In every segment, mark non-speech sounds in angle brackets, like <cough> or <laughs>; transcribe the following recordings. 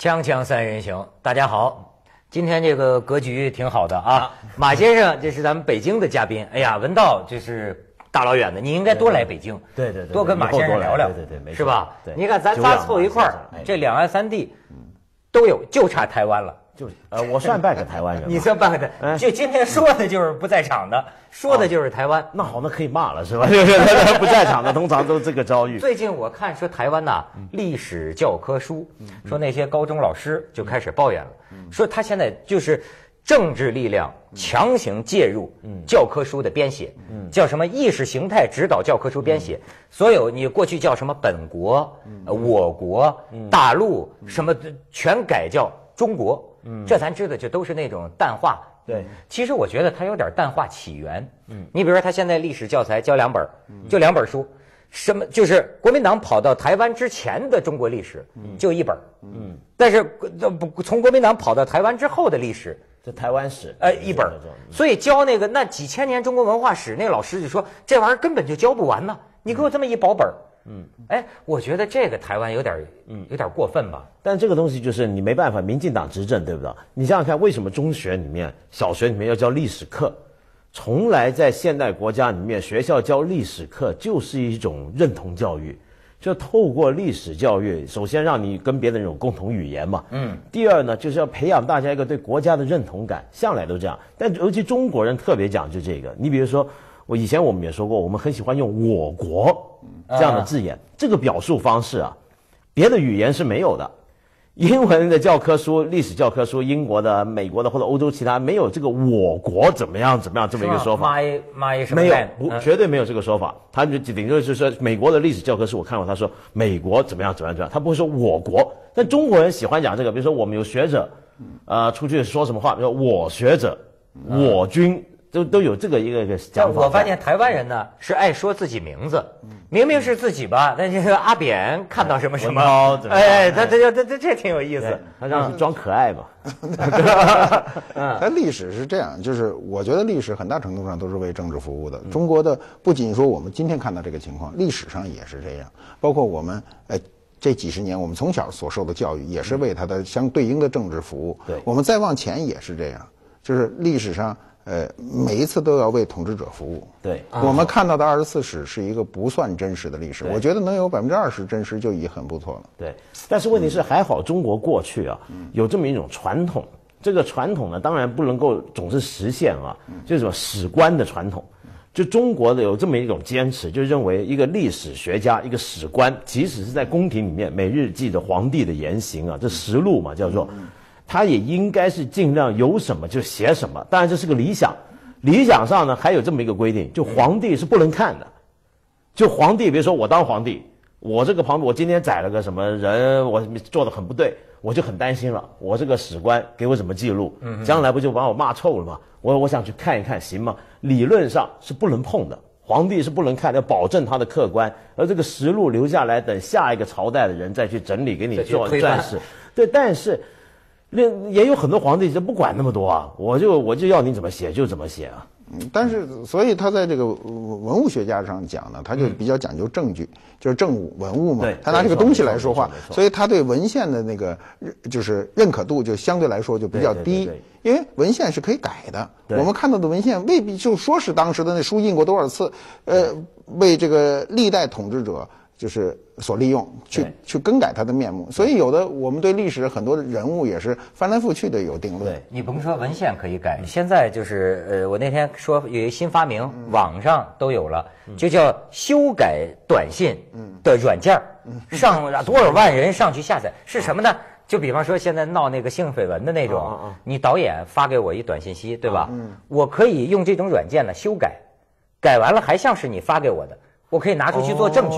锵锵三人行，大家好。今天这个格局挺好的啊。马先生，这是咱们北京的嘉宾。哎呀，文道就是大老远的，你应该多来北京，对对对，多跟马先生聊聊，对对，是吧？你看咱仨凑一块儿，这两岸三地都有，就差台湾了。就是呃，我算半个台湾人，吧？你算半个台，就今天说的就是不在场的，说的就是台湾。那好，那可以骂了是吧？<laughs> 就是不在场的，通常都这个遭遇。最近我看说台湾呐，历史教科书说那些高中老师就开始抱怨了，说他现在就是政治力量强行介入教科书的编写，叫什么意识形态指导教科书编写，所有你过去叫什么本国、我国、大陆什么全改叫中国。嗯，这咱知道就都是那种淡化。对，其实我觉得它有点淡化起源。嗯，你比如说，他现在历史教材教两本，就两本书，什么就是国民党跑到台湾之前的中国历史，就一本。嗯，但是从国民党跑到台湾之后的历史，这台湾史，哎，一本。所以教那个那几千年中国文化史，那老师就说这玩意儿根本就教不完呢。你给我这么一薄本。嗯，哎，我觉得这个台湾有点，嗯，有点过分吧。但这个东西就是你没办法，民进党执政，对不对？你想想看，为什么中学里面、小学里面要教历史课？从来在现代国家里面，学校教历史课就是一种认同教育，就透过历史教育，首先让你跟别人有共同语言嘛。嗯。第二呢，就是要培养大家一个对国家的认同感，向来都这样。但尤其中国人特别讲究这个。你比如说，我以前我们也说过，我们很喜欢用“我国”。这样的字眼，这个表述方式啊，别的语言是没有的。英文的教科书、历史教科书，英国的、美国的或者欧洲其他没有这个“我国”怎么样、怎么样这么一个说法。my my 什么？没有，不绝对没有这个说法。他就顶多就是说，美国的历史教科书我看过，他说美国怎么样、怎么样、怎么样，他不会说我国。但中国人喜欢讲这个，比如说我们有学者，啊，出去说什么话，比如说我学者，我军。都都有这个一个个讲法。我发现台湾人呢是爱说自己名字，明明是自己吧，但是阿扁看到什么什么，哎，这这这这这挺有意思，让装可爱吧。<laughs> 但历史是这样，就是我觉得历史很大程度上都是为政治服务的。中国的不仅说我们今天看到这个情况，历史上也是这样，包括我们哎这几十年我们从小所受的教育也是为他的相对应的政治服务。对，我们再往前也是这样，就是历史上。呃，每一次都要为统治者服务。对，我们看到的二十四史是一个不算真实的历史。我觉得能有百分之二十真实就已很不错了。对，但是问题是还好中国过去啊，有这么一种传统。这个传统呢，当然不能够总是实现啊，就是史官的传统。就中国的有这么一种坚持，就认为一个历史学家、一个史官，即使是在宫廷里面每日记着皇帝的言行啊，这实录嘛，叫做。他也应该是尽量有什么就写什么，当然这是个理想。理想上呢，还有这么一个规定，就皇帝是不能看的。就皇帝，比如说我当皇帝，我这个旁，我今天宰了个什么人，我做的很不对，我就很担心了。我这个史官给我怎么记录？将来不就把我骂臭了吗？我我想去看一看，行吗？理论上是不能碰的，皇帝是不能看，要保证他的客观。而这个实录留下来，等下一个朝代的人再去整理，给你做推断。对，但是。那也有很多皇帝就不管那么多啊，我就我就要你怎么写就怎么写啊。嗯，但是所以他在这个文物学家上讲呢，他就比较讲究证据，就是证文物嘛，他拿这个东西来说话，所以他对文献的那个认就是认可度就相对来说就比较低，因为文献是可以改的，我们看到的文献未必就说是当时的那书印过多少次，呃，为这个历代统治者。就是所利用去去更改他的面目，所以有的我们对历史很多人物也是翻来覆去的有定论。对你甭说文献可以改，现在就是呃，我那天说有一新发明，网上都有了，就叫修改短信的软件上 <laughs> 多少万人上去下载，是什么呢？就比方说现在闹那个性绯闻的那种，你导演发给我一短信息，对吧？我可以用这种软件呢修改，改完了还像是你发给我的，我可以拿出去做证据。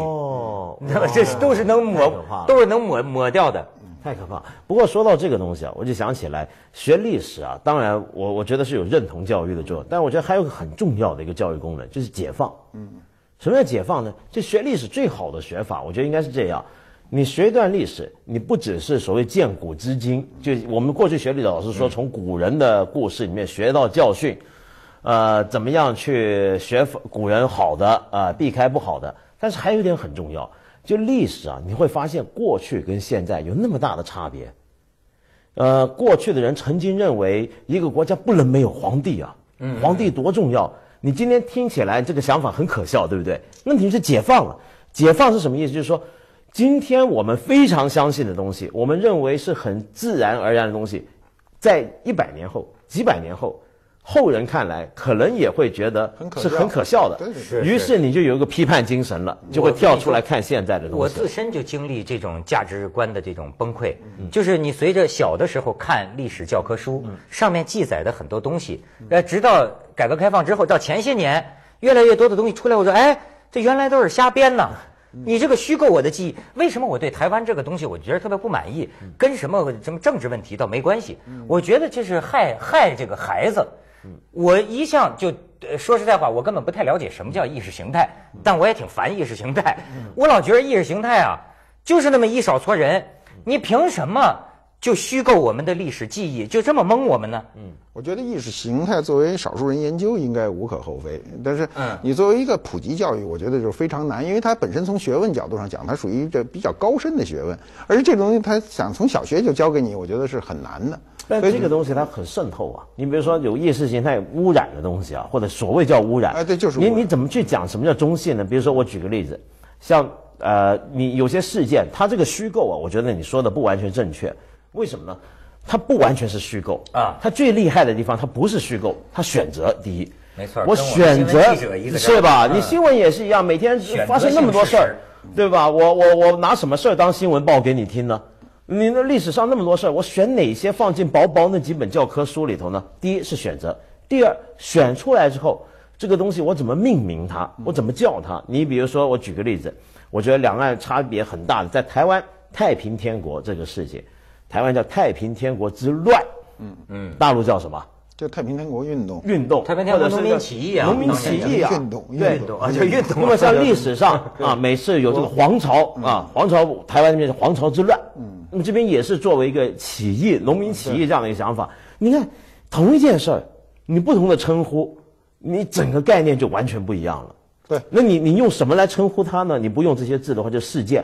<laughs> 这都是能抹，都是能抹抹掉的，太可怕。不过说到这个东西啊，我就想起来学历史啊，当然我我觉得是有认同教育的作用，但我觉得还有个很重要的一个教育功能，就是解放。嗯，什么叫解放呢？就学历史最好的学法，我觉得应该是这样：你学一段历史，你不只是所谓见古知今，就我们过去学历史老师说，从古人的故事里面学到教训，呃，怎么样去学古人好的啊，避开不好的。但是还有一点很重要。就历史啊，你会发现过去跟现在有那么大的差别。呃，过去的人曾经认为一个国家不能没有皇帝啊，皇帝多重要。你今天听起来这个想法很可笑，对不对？问题是解放了，解放是什么意思？就是说，今天我们非常相信的东西，我们认为是很自然而然的东西，在一百年后、几百年后。后人看来，可能也会觉得是很可笑的。于是你就有一个批判精神了，就会跳出来看现在的东西。我自身就经历这种价值观的这种崩溃，就是你随着小的时候看历史教科书上面记载的很多东西，呃，直到改革开放之后，到前些年，越来越多的东西出来，我说，哎，这原来都是瞎编呢。你这个虚构我的记忆，为什么我对台湾这个东西，我觉得特别不满意？跟什么什么政治问题倒没关系，我觉得这是害害这个孩子。我一向就说实在话，我根本不太了解什么叫意识形态，但我也挺烦意识形态。我老觉得意识形态啊，就是那么一少撮人，你凭什么？就虚构我们的历史记忆，就这么蒙我们呢？嗯，我觉得意识形态作为少数人研究应该无可厚非，但是，嗯，你作为一个普及教育，我觉得就非常难，因为它本身从学问角度上讲，它属于这比较高深的学问，而且这东西它想从小学就教给你，我觉得是很难的。但这个东西它很渗透啊，你比如说有意识形态污染的东西啊，或者所谓叫污染，哎，对，就是你你怎么去讲什么叫中性呢？比如说我举个例子，像呃，你有些事件它这个虚构啊，我觉得你说的不完全正确。为什么呢？它不完全是虚构啊！它最厉害的地方，它不是虚构，它选择第一。没错，我选择，是吧？你新闻也是一样，每天发生那么多事儿，对吧？我我我拿什么事儿当新闻报给你听呢？你那历史上那么多事儿，我选哪些放进薄薄那几本教科书里头呢？第一是选择，第二选出来之后，这个东西我怎么命名它？我怎么叫它？你比如说，我举个例子，我觉得两岸差别很大的，在台湾太平天国这个世界。台湾叫太平天国之乱，嗯嗯，大陆叫什么？叫太平天国运动。运动，太平天国农民起义啊，农民起义啊，运动，运动啊，就运动。那么像历史上 <laughs> 啊，每次有这个皇朝啊，皇朝台湾那边是皇朝之乱，嗯，那么这边也是作为一个起义、农民起义这样的一个想法。你看，同一件事儿，你不同的称呼，你整个概念就完全不一样了。对，那你你用什么来称呼他呢？你不用这些字的话，就事件。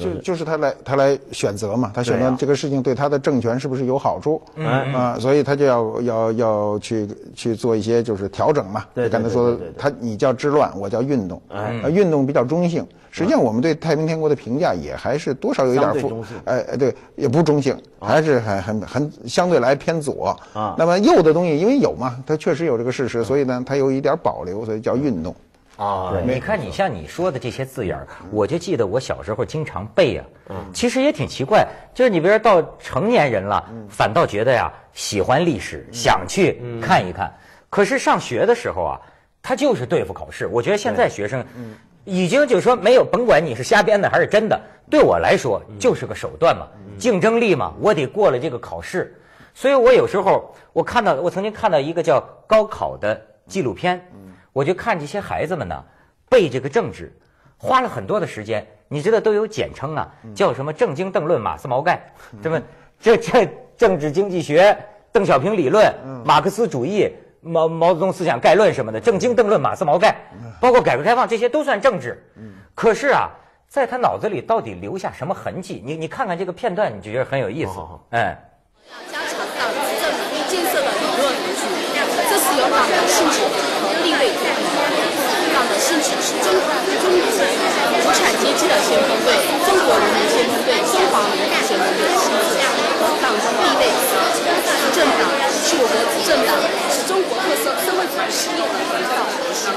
就就是他来他来选择嘛，他选择这个事情对他的政权是不是有好处？啊，所以他就要要要去去做一些就是调整嘛。对刚才说他你叫之乱，我叫运动。哎，运动比较中性。实际上我们对太平天国的评价也还是多少有一点负。哎哎，对，也不中性，还是很很很相对来偏左。啊。那么右的东西因为有嘛，它确实有这个事实，所以呢，它有一点保留，所以叫运动。啊，你看，你像你说的这些字眼儿，我就记得我小时候经常背啊。嗯，其实也挺奇怪，就是你比如到成年人了，反倒觉得呀，喜欢历史，想去看一看。可是上学的时候啊，他就是对付考试。我觉得现在学生，已经就是说没有，甭管你是瞎编的还是真的，对我来说就是个手段嘛，竞争力嘛，我得过了这个考试。所以，我有时候我看到，我曾经看到一个叫《高考》的纪录片。嗯。我就看这些孩子们呢，背这个政治，花了很多的时间。你知道都有简称啊，叫什么“政经邓论”“马斯毛概”什么，这这政治经济学、邓小平理论、马克思主义、毛毛泽东思想概论什么的，“政经邓论”“马斯毛概”，包括改革开放这些都算政治。可是啊，在他脑子里到底留下什么痕迹？你你看看这个片段，你就觉得很有意思。哎，要加强党执政能力建设的理论基础，这是有党的性质。是指是中中国无产阶级的先锋队，中国人民先锋队，中华民族先锋队，是党领导的，必备政党是我国执政党，是中国特色社会主义的领导核心。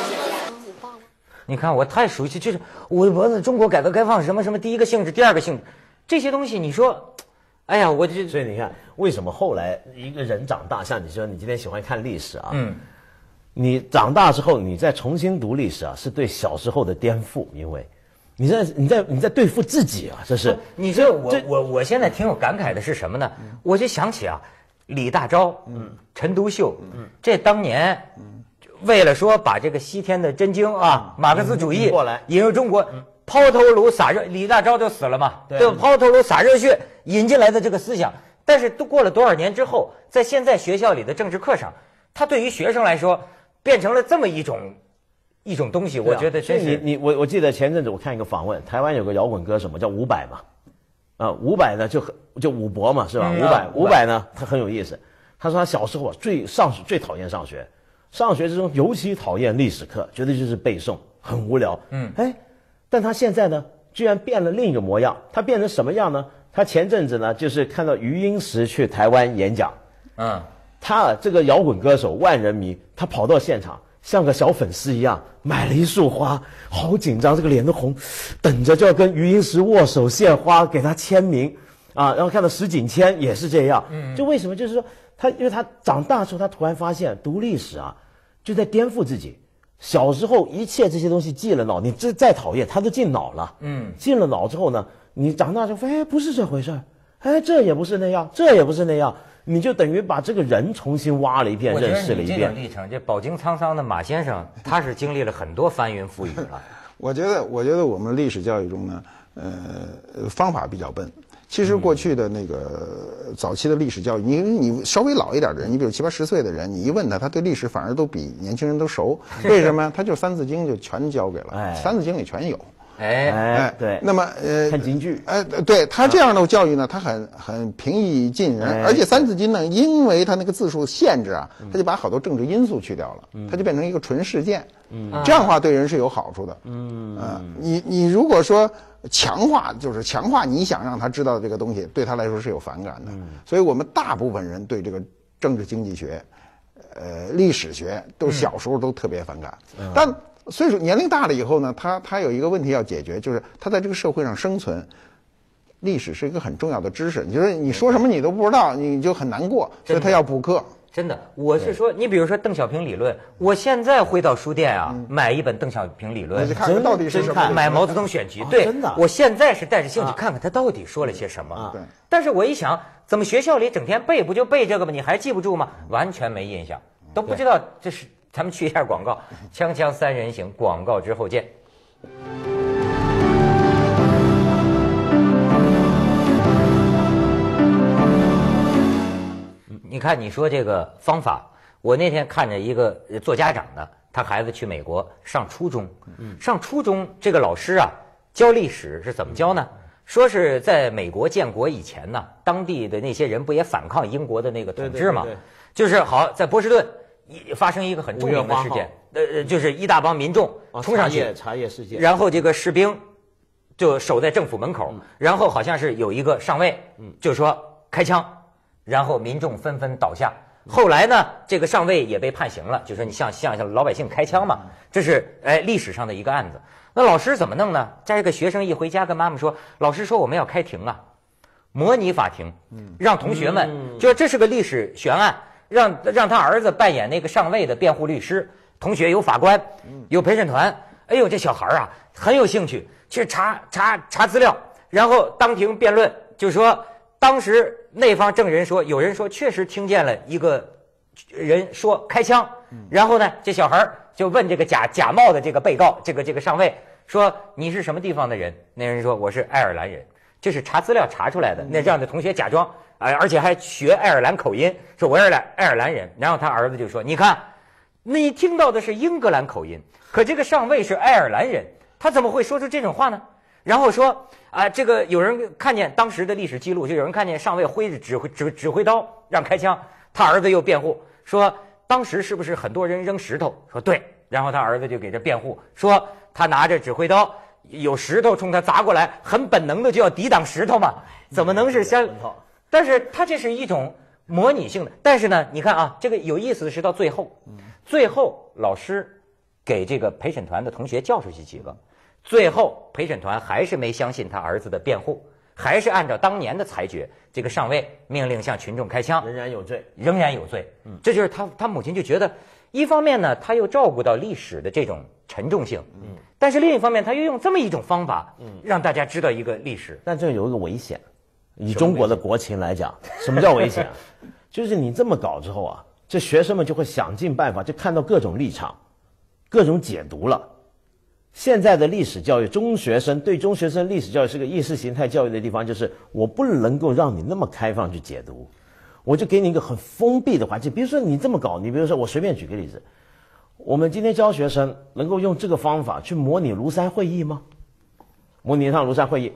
你看，我太熟悉，就是我位脖子，中国改革开放什么什么，第一个性质，第二个性质，这些东西，你说，哎呀，我就所以你看，为什么后来一个人长大，像你说，你今天喜欢看历史啊？嗯。你长大之后，你再重新读历史啊，是对小时候的颠覆，因为，你在你在你在对付自己啊，这是。你这我我我现在挺有感慨的是什么呢？我就想起啊，李大钊，嗯，陈独秀，嗯，这当年，嗯，为了说把这个西天的真经啊，马克思主义过来引入中国，抛头颅洒热，李大钊就死了嘛，对吧？抛头颅洒热血引进来的这个思想，但是都过了多少年之后，在现在学校里的政治课上，他对于学生来说。变成了这么一种一种东西，我觉得。所以你你我我记得前阵子我看一个访问，台湾有个摇滚歌什么叫伍佰嘛，啊伍佰呢就很就伍伯嘛是吧？伍佰伍佰呢他很有意思，他说他小时候最上最讨厌上学，上学之中尤其讨厌历史课，觉得就是背诵很无聊。嗯，哎，但他现在呢，居然变了另一个模样。他变成什么样呢？他前阵子呢就是看到余英时去台湾演讲，嗯。他这个摇滚歌手万人迷，他跑到现场像个小粉丝一样买了一束花，好紧张，这个脸都红，等着就要跟余音石握手献花，给他签名，啊，然后看到石景谦也是这样，就为什么？就是说他，因为他长大之后，他突然发现读历史啊，就在颠覆自己。小时候一切这些东西进了脑，你这再讨厌，他都进脑了。嗯，进了脑之后呢，你长大就发现不是这回事儿，哎，这也不是那样，这也不是那样。你就等于把这个人重新挖了一遍，认识了一遍。历程，这饱经沧桑的马先生，他是经历了很多翻云覆雨了。<laughs> 我觉得，我觉得我们历史教育中呢，呃，方法比较笨。其实过去的那个早期的历史教育，你你稍微老一点的人，你比如七八十岁的人，你一问他，他对历史反而都比年轻人都熟。<laughs> 为什么？他就三字经》就全教给了，《三字经》里全有。哎哎，对，那么呃，看京剧，哎，对他这样的教育呢，他很很平易近人，而且《三字经》呢，因为他那个字数限制啊，他就把好多政治因素去掉了，他就变成一个纯事件，嗯，这样的话对人是有好处的，嗯，啊，你你如果说强化，就是强化你想让他知道的这个东西，对他来说是有反感的，所以我们大部分人对这个政治经济学，呃，历史学都小时候都特别反感，但。所以说年龄大了以后呢，他他有一个问题要解决，就是他在这个社会上生存，历史是一个很重要的知识。你说你说什么你都不知道，你就很难过，所以他要补课。真的，我是说，你比如说邓小平理论，我现在会到书店啊买一本邓小平理论，什么？买毛泽东选集。对，我现在是带着兴趣看看他到底说了些什么。对，但是我一想，怎么学校里整天背不就背这个吗？你还记不住吗？完全没印象，都不知道这是。咱们去一下广告，锵锵三人行，广告之后见。你看，你说这个方法，我那天看着一个做家长的，他孩子去美国上初中，上初中这个老师啊教历史是怎么教呢？说是在美国建国以前呢，当地的那些人不也反抗英国的那个统治嘛？就是好在波士顿。发生一个很著名的事件，呃，就是一大帮民众冲上去，茶叶事件，然后这个士兵就守在政府门口，然后好像是有一个上尉，就说开枪，然后民众纷纷倒下。后来呢，这个上尉也被判刑了，就说你向向老百姓开枪嘛，这是哎历史上的一个案子。那老师怎么弄呢？加一个学生一回家跟妈妈说，老师说我们要开庭啊，模拟法庭，让同学们，就这是个历史悬案。让让他儿子扮演那个上尉的辩护律师，同学有法官，有陪审团。哎呦，这小孩儿啊，很有兴趣去查查查资料，然后当庭辩论，就说当时那方证人说，有人说确实听见了一个人说开枪，然后呢，这小孩儿就问这个假假冒的这个被告，这个这个上尉说你是什么地方的人？那人说我是爱尔兰人，就是查资料查出来的。那这样的同学假装。哎，而且还学爱尔兰口音，说我是兰爱尔兰人。然后他儿子就说：“你看，你听到的是英格兰口音，可这个上尉是爱尔兰人，他怎么会说出这种话呢？”然后说：“啊，这个有人看见当时的历史记录，就有人看见上尉挥着指挥指指挥刀让开枪。他儿子又辩护说，当时是不是很多人扔石头？说对。然后他儿子就给他辩护说，他拿着指挥刀，有石头冲他砸过来，很本能的就要抵挡石头嘛，怎么能是先？但是它这是一种模拟性的，但是呢，你看啊，这个有意思的是到最后，最后老师给这个陪审团的同学叫出去几个，最后陪审团还是没相信他儿子的辩护，还是按照当年的裁决，这个上尉命令向群众开枪，仍然有罪，仍然有罪，嗯，这就是他他母亲就觉得，一方面呢，他又照顾到历史的这种沉重性，嗯，但是另一方面他又用这么一种方法，嗯，让大家知道一个历史，但这有一个危险。以中国的国情来讲，什么叫危险？<laughs> 就是你这么搞之后啊，这学生们就会想尽办法，就看到各种立场，各种解读了。现在的历史教育，中学生对中学生历史教育是个意识形态教育的地方，就是我不能够让你那么开放去解读，我就给你一个很封闭的环境。比如说你这么搞，你比如说我随便举个例子，我们今天教学生能够用这个方法去模拟庐山会议吗？模拟一趟庐山会议。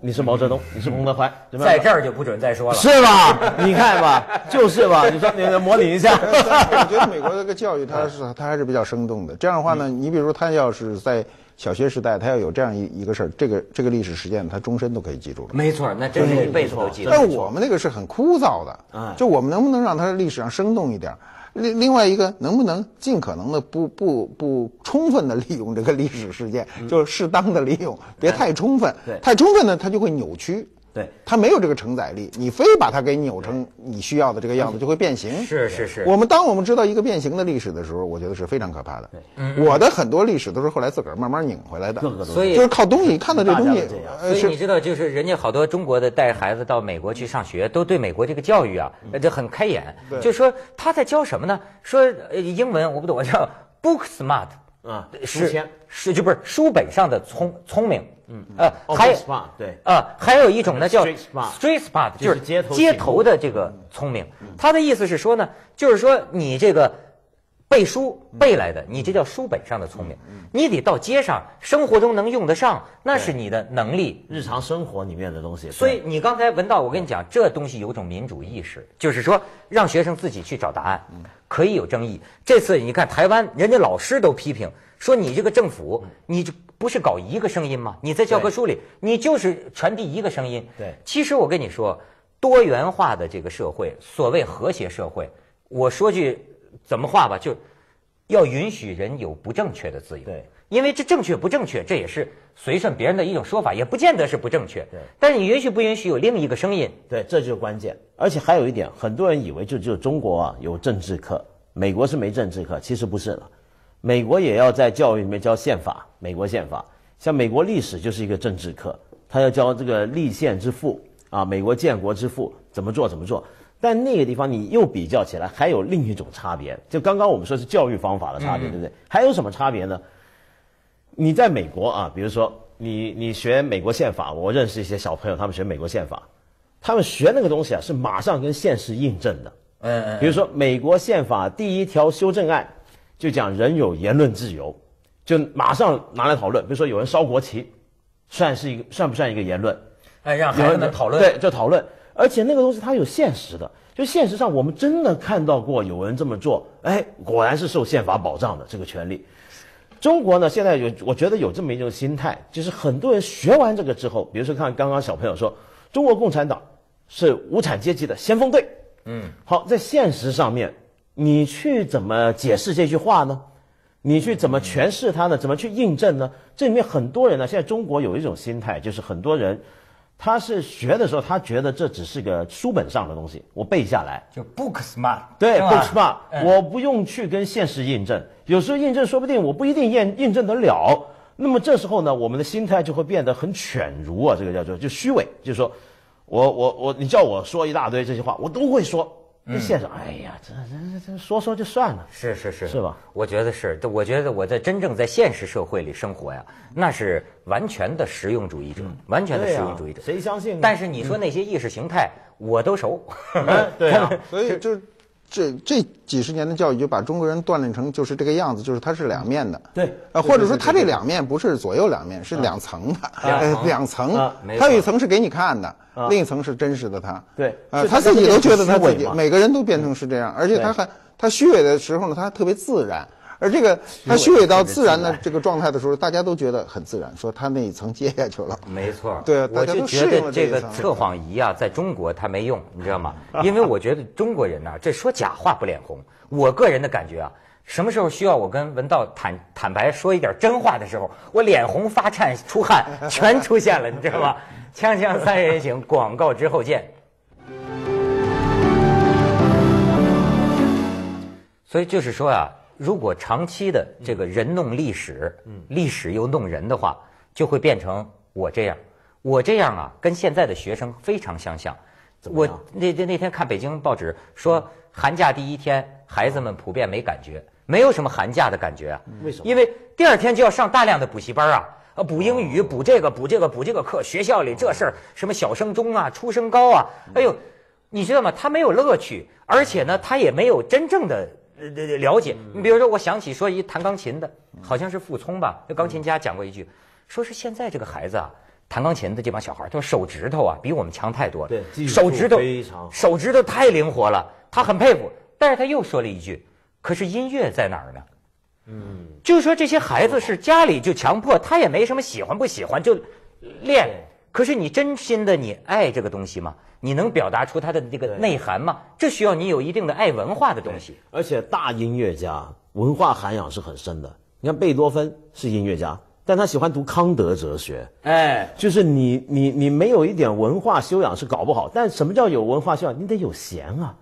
你是毛泽东，你是彭德怀，在这儿就不准再说了，是吧？你看吧，就是吧？你说你模拟一下。<laughs> 我觉得美国这个教育，它是它还是比较生动的。这样的话呢，你比如说他要是在小学时代，他要有这样一一个事儿，这个这个历史事件，他终身都可以记住了。没错，那真是记诵。但我们那个是很枯燥的，就我们能不能让它历史上生动一点？另另外一个，能不能尽可能的不不不充分的利用这个历史事件，就是适当的利用，别太充分。太充分呢，它就会扭曲。对，它没有这个承载力，你非把它给扭成你需要的这个样子，就会变形。是是是。我们当我们知道一个变形的历史的时候，我觉得是非常可怕的。对，我的很多历史都是后来自个儿慢慢拧回来的。所以就是所以靠东西，看到这东西，所以你知道，就是人家好多中国的带孩子到美国去上学，都对美国这个教育啊，这很开眼。对。就说他在教什么呢？说英文我不懂叫 book smart，啊，签是就不是书本上的聪聪明。嗯呃，还对呃，还有一种呢叫 street s p a r t 就是街头的这个聪明。他的意思是说呢，就是说你这个背书背来的，你这叫书本上的聪明，你得到街上生活中能用得上，那是你的能力，日常生活里面的东西。所以你刚才文道，我跟你讲，这东西有种民主意识，就是说让学生自己去找答案，可以有争议。这次你看台湾，人家老师都批评说你这个政府，你就。不是搞一个声音吗？你在教科书里，你就是传递一个声音。对，其实我跟你说，多元化的这个社会，所谓和谐社会，我说句怎么话吧，就，要允许人有不正确的自由。对，因为这正确不正确，这也是随顺别人的一种说法，也不见得是不正确。对，但是你允许不允许有另一个声音？对，这就是关键。而且还有一点，很多人以为就只有中国啊有政治课，美国是没政治课，其实不是了。美国也要在教育里面教宪法，美国宪法，像美国历史就是一个政治课，他要教这个立宪之父啊，美国建国之父怎么做怎么做。但那个地方你又比较起来，还有另一种差别，就刚刚我们说是教育方法的差别，对不对？还有什么差别呢？你在美国啊，比如说你你学美国宪法，我认识一些小朋友，他们学美国宪法，他们学那个东西啊，是马上跟现实印证的，嗯嗯。比如说美国宪法第一条修正案。就讲人有言论自由，就马上拿来讨论。比如说，有人烧国旗，算是一个，算不算一个言论？哎，让孩子们讨论。对，就讨论。而且那个东西它有现实的，就现实上我们真的看到过有人这么做。哎，果然是受宪法保障的这个权利。中国呢，现在有，我觉得有这么一种心态，就是很多人学完这个之后，比如说看刚刚小朋友说，中国共产党是无产阶级的先锋队。嗯，好，在现实上面。你去怎么解释这句话呢？你去怎么诠释它呢？怎么去印证呢？这里面很多人呢，现在中国有一种心态，就是很多人，他是学的时候，他觉得这只是个书本上的东西，我背下来就 books m a t 对 books m a 嘛，我不用去跟现实印证，有时候印证说不定我不一定验印证得了。那么这时候呢，我们的心态就会变得很犬儒啊，这个叫做就虚伪，就是说我我我，你叫我说一大堆这些话，我都会说。这现实，哎呀，这这这说说就算了，是是是是吧？我觉得是，我觉得我在真正在现实社会里生活呀，那是完全的实用主义者，完全的实用主义者。谁相信呢？但是你说那些意识形态，我都熟。对，<laughs> 所以就。这这几十年的教育就把中国人锻炼成就是这个样子，就是他是两面的，对，啊，或者说他这两面不是左右两面，是两层的，两层，他有一层是给你看的，另一层是真实的他，对，啊，他自己都觉得他自己，每个人都变成是这样，而且他还他虚伪的时候呢，他还特别自然。而这个他虚伪到自然的这个状态的时候，大家都觉得很自然，说他那一层接下去了。没错，对，我就觉得这个。测谎仪啊，在中国它没用，你知道吗？因为我觉得中国人呐，这说假话不脸红。我个人的感觉啊，什么时候需要我跟文道坦坦白说一点真话的时候，我脸红、发颤、出汗 <laughs> 全出现了，你知道吗？锵锵三人行，广告之后见。所以就是说啊，如果长期的这个人弄历史，历史又弄人的话，就会变成我这样。我这样啊，跟现在的学生非常相像。我那那那天看北京报纸说，寒假第一天，孩子们普遍没感觉，没有什么寒假的感觉啊。为什么？因为第二天就要上大量的补习班啊，啊，补英语，补这个，补这个，补这个课。学校里这事儿，什么小升中啊，初升高啊，哎呦，你知道吗？他没有乐趣，而且呢，他也没有真正的。了解，你比如说，我想起说一弹钢琴的，好像是傅聪吧，那钢琴家讲过一句，说是现在这个孩子啊，弹钢琴的这帮小孩儿，他说手指头啊比我们强太多了，手指头非常，手指头太灵活了，他很佩服，但是他又说了一句，可是音乐在哪儿呢？嗯，就是说这些孩子是家里就强迫他，也没什么喜欢不喜欢，就练。可是你真心的，你爱这个东西吗？你能表达出它的这个内涵吗？这需要你有一定的爱文化的东西。而且大音乐家文化涵养是很深的。你看贝多芬是音乐家，但他喜欢读康德哲学。哎，就是你你你没有一点文化修养是搞不好。但什么叫有文化修养？你得有闲啊。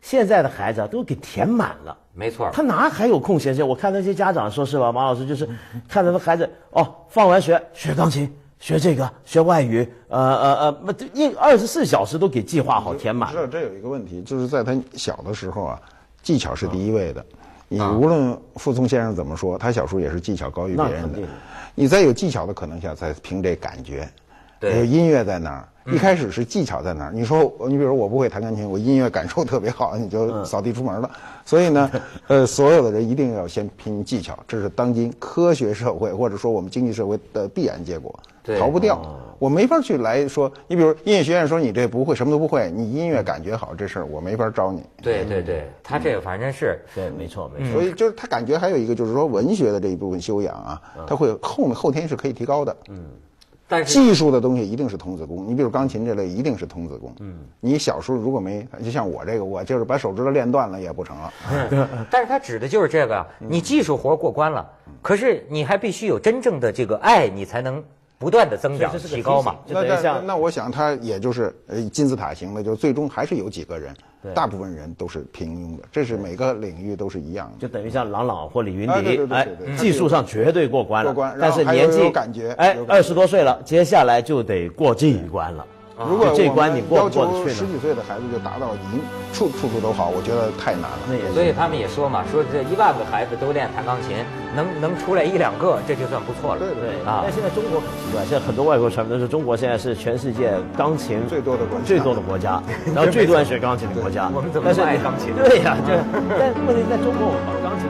现在的孩子啊，都给填满了。没错，他哪还有空闲时间？我看那些家长说是吧，马老师就是，看他的孩子哦，放完学学钢琴。学这个学外语，呃呃呃，一二十四小时都给计划好填满。是，这有一个问题，就是在他小的时候啊，技巧是第一位的。你无论傅聪先生怎么说，他小时候也是技巧高于别人的。你在有技巧的可能下，才凭这感觉，有音乐在那儿。一开始是技巧在哪儿？你说你比如我不会弹钢琴，我音乐感受特别好，你就扫地出门了。所以呢，<laughs> 呃，所有的人一定要先拼技巧，这是当今科学社会或者说我们经济社会的必然结果，逃不掉。我没法去来说，你比如音乐学院说你这不会，什么都不会，你音乐感觉好这事儿，我没法招你。对对对，他这个反正是对，没错没错。所以就是他感觉还有一个就是说文学的这一部分修养啊，他会后面后天是可以提高的。嗯。技术的东西一定是童子功，你比如钢琴这类一定是童子功。嗯，你小时候如果没，就像我这个，我就是把手指头练断了也不成了。<laughs> 但是他指的就是这个，你技术活过关了，可是你还必须有真正的这个爱，你才能。不断的增长提高嘛，那那那我想他也就是呃金字塔型的，就最终还是有几个人，大部分人都是平庸的，这是每个领域都是一样的。就等于像郎朗或李云迪，哎，技术上绝对过关，但是年纪感哎二十多岁了，接下来就得过这一关了。如果这关你过过得去，十几岁的孩子就达到，一处处处都好，我觉得太难了。那也所以他们也说嘛，说这一万个孩子都练弹钢琴，能能出来一两个，这就算不错了。对对啊！但现在中国很奇怪，现在很多外国传媒都说中国现在是全世界钢琴最多的国，家，最多的国家，<laughs> 然后最多人学钢琴的国家。我们怎么爱钢琴？对呀，这但问题在中国，我搞钢琴。